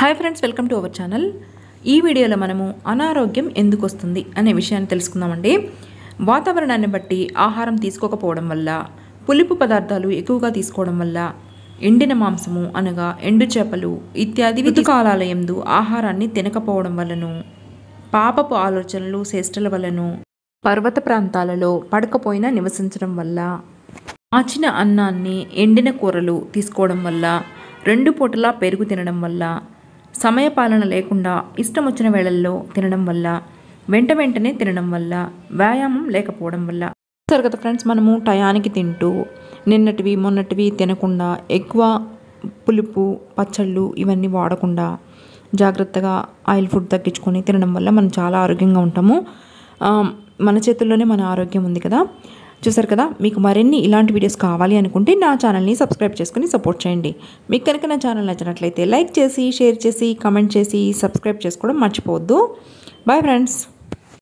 hi friends welcome to our channel ఈ వీడియోలో మనము అనారోగ్యం ఎందుకు వస్తుంది అనే విషయాన్ని తెలుసుకుందామండి వాతావరణాన్ని బట్టి ఆహారం తీసుకోకపోవడం వల్ల పులుపు పదార్థాలు ఎక్కువగా తీసుకోవడం వల్ల ఎండిన మాంసము అనగా ఎండు చేపలు ఇత్యాది ఋతుకాలాలయందు ఆహారాన్ని తినకపోవడం వలన పాపపు ఆలోచనలు శ్రేష్టల వలను పర్వత ప్రాంతాలలో పడకపోయినా నివసించడం వల్ల ఆచిన అన్నాన్ని ఎండిన కూరలు తీసుకోవడం వల్ల రెండు పూటలా పెరుగు తినడం వల్ల సమయపాలన లేకుండా ఇష్టం వచ్చిన వేళల్లో తినడం వల్ల వెంట వెంటనే తినడం వల్ల వ్యాయామం లేకపోవడం వల్ల సరే కదా ఫ్రెండ్స్ మనము టయానికి తింటూ నిన్నటివి మొన్నటివి తినకుండా ఎక్కువ పులుపు పచ్చళ్ళు ఇవన్నీ వాడకుండా జాగ్రత్తగా ఆయిల్ ఫుడ్ తగ్గించుకొని తినడం వల్ల మనం చాలా ఆరోగ్యంగా ఉంటాము మన చేతుల్లోనే మన ఆరోగ్యం ఉంది కదా చూసారు కదా మీకు మరిన్ని ఇలాంటి వీడియోస్ కావాలి అనుకుంటే నా ఛానల్ని సబ్స్క్రైబ్ చేసుకుని సపోర్ట్ చేయండి మీకు కనుక నా ఛానల్ నచ్చినట్లయితే లైక్ చేసి షేర్ చేసి కమెంట్ చేసి సబ్స్క్రైబ్ చేసుకోవడం మర్చిపోవద్దు బాయ్ ఫ్రెండ్స్